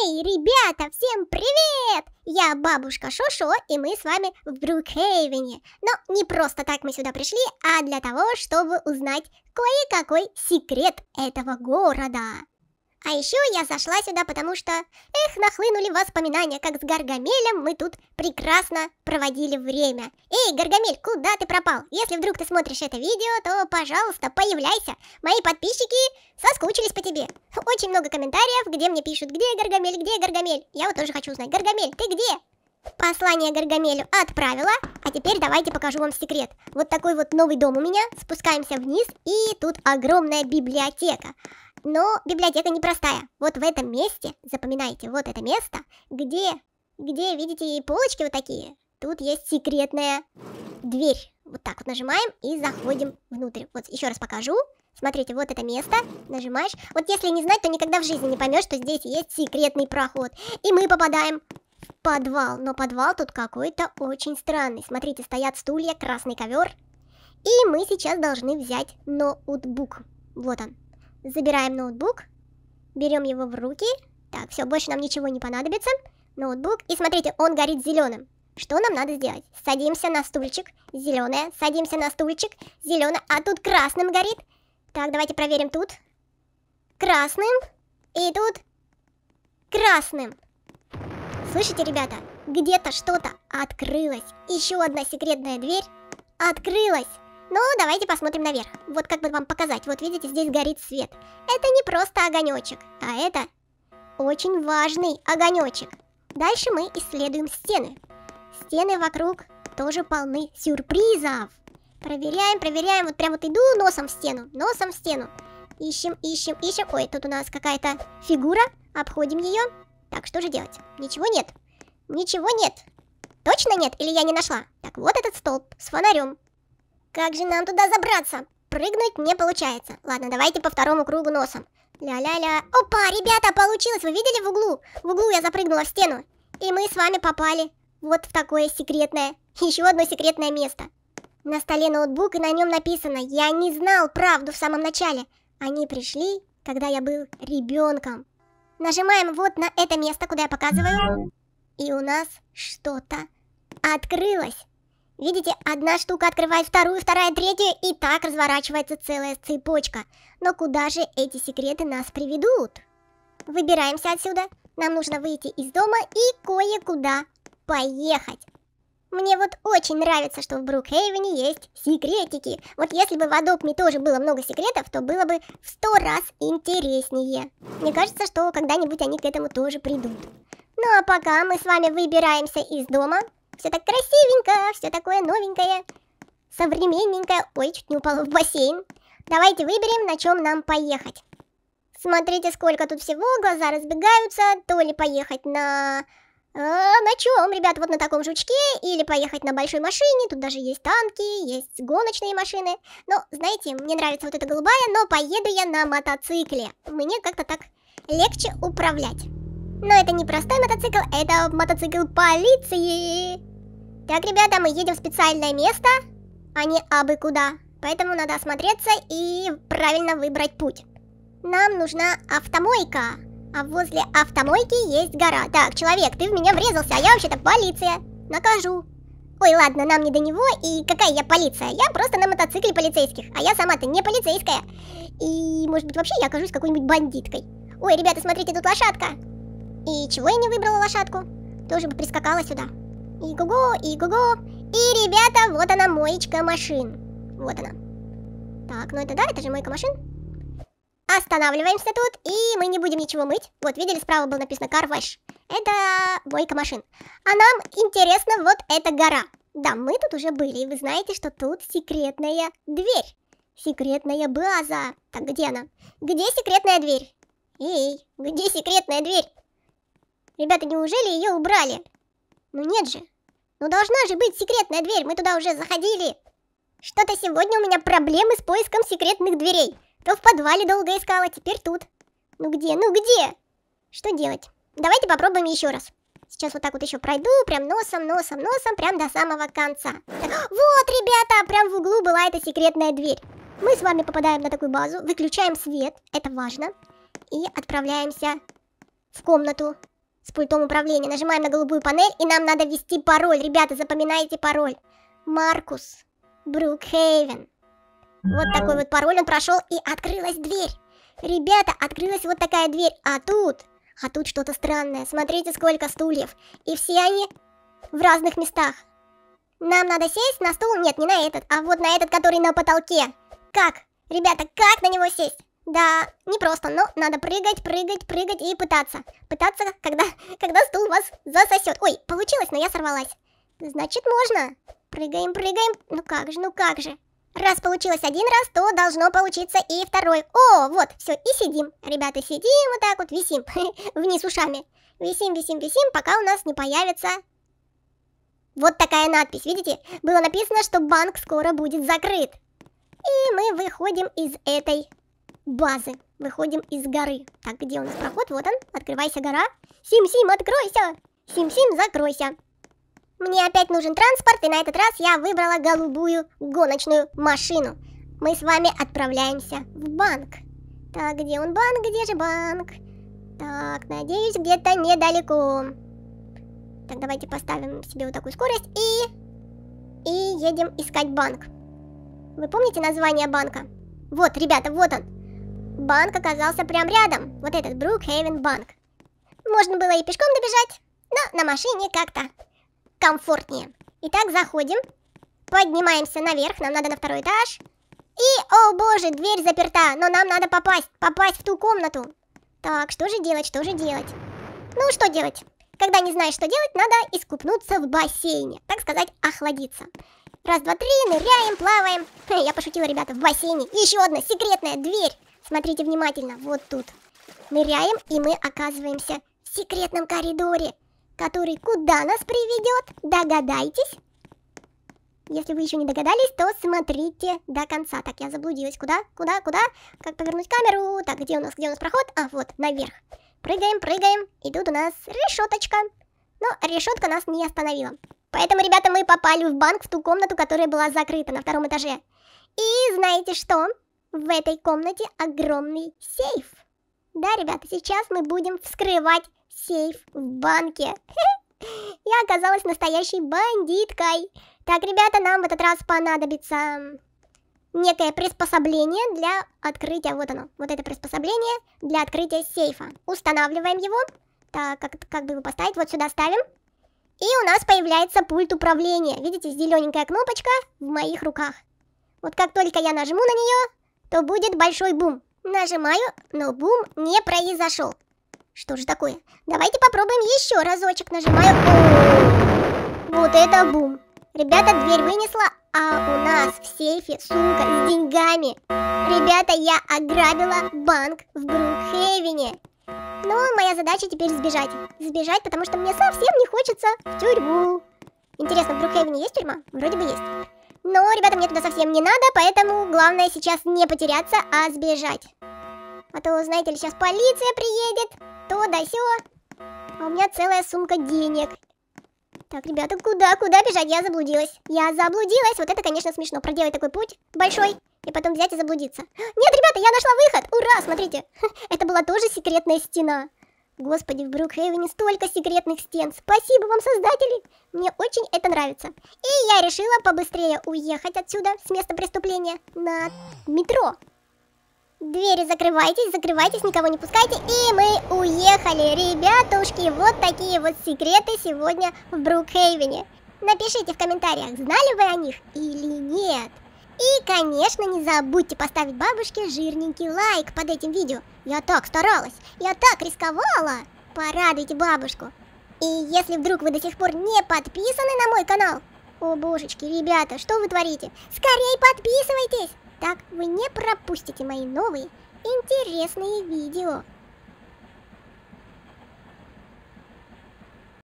Эй, ребята, всем привет! Я бабушка Шошо, и мы с вами в Брукхейвене. Но не просто так мы сюда пришли, а для того, чтобы узнать кое-какой секрет этого города. А еще я зашла сюда, потому что... Эх, нахлынули воспоминания, как с Гаргамелем мы тут прекрасно проводили время. Эй, Гаргамель, куда ты пропал? Если вдруг ты смотришь это видео, то, пожалуйста, появляйся. Мои подписчики соскучились по тебе. Очень много комментариев, где мне пишут, где Гаргамель, где Гаргамель. Я вот тоже хочу узнать. Гаргамель, ты где? Послание Гаргамелю отправила, а теперь давайте покажу вам секрет. Вот такой вот новый дом у меня, спускаемся вниз, и тут огромная библиотека. Но библиотека непростая. Вот в этом месте, запоминайте, вот это место, где, где, видите, полочки вот такие. Тут есть секретная дверь. Вот так вот нажимаем и заходим внутрь. Вот еще раз покажу. Смотрите, вот это место, нажимаешь. Вот если не знать, то никогда в жизни не поймешь, что здесь есть секретный проход. И мы попадаем в подвал. Но подвал тут какой-то очень странный. Смотрите, стоят стулья, красный ковер. И мы сейчас должны взять ноутбук. Вот он. Забираем ноутбук. Берем его в руки. Так, все, больше нам ничего не понадобится. Ноутбук. И смотрите, он горит зеленым. Что нам надо сделать? Садимся на стульчик. Зеленое. Садимся на стульчик. Зеленое. А тут красным горит. Так, давайте проверим тут. Красным. И тут красным. Слышите, ребята? Где-то что-то открылось. Еще одна секретная дверь открылась. Ну, давайте посмотрим наверх. Вот как бы вам показать. Вот видите, здесь горит свет. Это не просто огонечек, а это очень важный огонечек. Дальше мы исследуем стены. Стены вокруг тоже полны сюрпризов. Проверяем, проверяем. Вот прям вот иду носом в стену, носом в стену. Ищем, ищем, ищем. Ой, тут у нас какая-то фигура. Обходим ее. Так, что же делать? Ничего нет. Ничего нет. Точно нет? Или я не нашла? Так, вот этот столб с фонарем. Как же нам туда забраться? Прыгнуть не получается. Ладно, давайте по второму кругу носом. Ля-ля-ля. Опа, ребята, получилось. Вы видели в углу? В углу я запрыгнула в стену. И мы с вами попали вот в такое секретное. Еще одно секретное место. На столе ноутбук, и на нем написано «Я не знал правду в самом начале». Они пришли, когда я был ребенком. Нажимаем вот на это место, куда я показываю. И у нас что-то открылось. Видите, одна штука открывает вторую, вторая третью, и так разворачивается целая цепочка. Но куда же эти секреты нас приведут? Выбираемся отсюда. Нам нужно выйти из дома и кое-куда поехать. Мне вот очень нравится, что в Брукхейвене есть секретики. Вот если бы в Адопме тоже было много секретов, то было бы в сто раз интереснее. Мне кажется, что когда-нибудь они к этому тоже придут. Ну а пока мы с вами выбираемся из дома, все так красивенько, все такое новенькое, современненькое. Ой, чуть не упала в бассейн. Давайте выберем, на чем нам поехать. Смотрите, сколько тут всего, глаза разбегаются. То ли поехать на... А, на чем, ребят, вот на таком жучке, или поехать на большой машине, тут даже есть танки, есть гоночные машины. Но, знаете, мне нравится вот эта голубая, но поеду я на мотоцикле. Мне как-то так легче управлять. Но это не простой мотоцикл, это мотоцикл полиции. Так, ребята, мы едем в специальное место, а не абы куда. Поэтому надо осмотреться и правильно выбрать путь. Нам нужна автомойка. А возле автомойки есть гора. Так, человек, ты в меня врезался, а я вообще-то полиция. Накажу. Ой, ладно, нам не до него, и какая я полиция? Я просто на мотоцикле полицейских, а я сама-то не полицейская. И, может быть, вообще я окажусь какой-нибудь бандиткой. Ой, ребята, смотрите, тут лошадка. И чего я не выбрала лошадку? Тоже бы прискакала сюда. Иго-го, иго-го. И, ребята, вот она, моечка машин. Вот она. Так, ну это да, это же мойка машин. Останавливаемся тут, и мы не будем ничего мыть. Вот, видели, справа было написано Carwash. Это мойка машин. А нам интересно вот эта гора. Да, мы тут уже были, и вы знаете, что тут секретная дверь. Секретная база. Так, где она? Где секретная дверь? Эй, где секретная дверь? Ребята, неужели ее убрали? Ну нет же. Ну должна же быть секретная дверь, мы туда уже заходили. Что-то сегодня у меня проблемы с поиском секретных дверей. То в подвале долго искала, теперь тут. Ну где, ну где? Что делать? Давайте попробуем еще раз. Сейчас вот так вот еще пройду, прям носом, носом, носом, прям до самого конца. Вот, ребята, прям в углу была эта секретная дверь. Мы с вами попадаем на такую базу, выключаем свет, это важно. И отправляемся в комнату с пультом управления. Нажимаем на голубую панель, и нам надо ввести пароль. Ребята, запоминайте пароль. Маркус Брукхейвен. Вот такой вот пароль он прошел, и открылась дверь. Ребята, открылась вот такая дверь. А тут, а тут что-то странное. Смотрите, сколько стульев. И все они в разных местах. Нам надо сесть на стул, нет, не на этот, а вот на этот, который на потолке. Как? Ребята, как на него сесть? Да, не просто, но надо прыгать, прыгать, прыгать и пытаться. Пытаться, когда, когда стул вас засосет. Ой, получилось, но я сорвалась. Значит, можно. Прыгаем, прыгаем. Ну как же, ну как же. Раз получилось один раз, то должно получиться и второй. О, вот, все, и сидим. Ребята, сидим вот так вот, висим. Вниз ушами. Висим, висим, висим, пока у нас не появится... Вот такая надпись, видите? Было написано, что банк скоро будет закрыт. И мы выходим из этой базы. Выходим из горы. Так, где у нас проход? Вот он. Открывайся, гора. Сим-сим, откройся! Сим-сим, закройся. Мне опять нужен транспорт, и на этот раз я выбрала голубую гоночную машину. Мы с вами отправляемся в банк. Так, где он банк? Где же банк? Так, надеюсь, где-то недалеко. Так, давайте поставим себе вот такую скорость и... И едем искать банк. Вы помните название банка? Вот, ребята, вот он банк оказался прям рядом. Вот этот Брукхейвен банк. Можно было и пешком добежать, но на машине как-то комфортнее. Итак, заходим. Поднимаемся наверх, нам надо на второй этаж. И, о боже, дверь заперта, но нам надо попасть, попасть в ту комнату. Так, что же делать, что же делать? Ну, что делать? Когда не знаешь, что делать, надо искупнуться в бассейне, так сказать, охладиться. Раз, два, три, ныряем, плаваем. Я пошутила, ребята, в бассейне. Еще одна секретная дверь. Смотрите внимательно, вот тут. Ныряем, и мы оказываемся в секретном коридоре, который куда нас приведет, догадайтесь? Если вы еще не догадались, то смотрите до конца. Так, я заблудилась. Куда? Куда? Куда? Как повернуть камеру? Так, где у нас, где у нас проход? А, вот, наверх. Прыгаем, прыгаем. И тут у нас решеточка. Но решетка нас не остановила. Поэтому, ребята, мы попали в банк, в ту комнату, которая была закрыта на втором этаже. И знаете что? в этой комнате огромный сейф. Да, ребята, сейчас мы будем вскрывать сейф в банке. Я оказалась настоящей бандиткой. Так, ребята, нам в этот раз понадобится некое приспособление для открытия. Вот оно, вот это приспособление для открытия сейфа. Устанавливаем его. Так, как, как бы его поставить? Вот сюда ставим. И у нас появляется пульт управления. Видите, зелененькая кнопочка в моих руках. Вот как только я нажму на нее, то будет большой бум. Нажимаю, но бум не произошел. Что же такое? Давайте попробуем еще разочек. Нажимаю. вот это бум. Ребята, дверь вынесла, а у нас в сейфе сумка с деньгами. Ребята, я ограбила банк в Брукхевене. Но моя задача теперь сбежать. Сбежать, потому что мне совсем не хочется в тюрьму. Интересно, в Брукхевене есть тюрьма? Вроде бы есть. Но, ребята, мне туда совсем не надо, поэтому главное сейчас не потеряться, а сбежать. А то, знаете ли, сейчас полиция приедет, то да сё. А у меня целая сумка денег. Так, ребята, куда, куда бежать? Я заблудилась. Я заблудилась. Вот это, конечно, смешно. Проделать такой путь большой и потом взять и заблудиться. Нет, ребята, я нашла выход. Ура, смотрите. Это была тоже секретная стена. Господи, в Брукхейвене столько секретных стен. Спасибо вам, создатели. Мне очень это нравится. И я решила побыстрее уехать отсюда, с места преступления, на метро. Двери закрывайтесь, закрывайтесь, никого не пускайте. И мы уехали, ребятушки. Вот такие вот секреты сегодня в Брукхейвене. Напишите в комментариях, знали вы о них или нет. И, конечно, не забудьте поставить бабушке жирненький лайк под этим видео. Я так старалась, я так рисковала. Порадуйте бабушку. И если вдруг вы до сих пор не подписаны на мой канал, о божечки, ребята, что вы творите? Скорее подписывайтесь, так вы не пропустите мои новые интересные видео.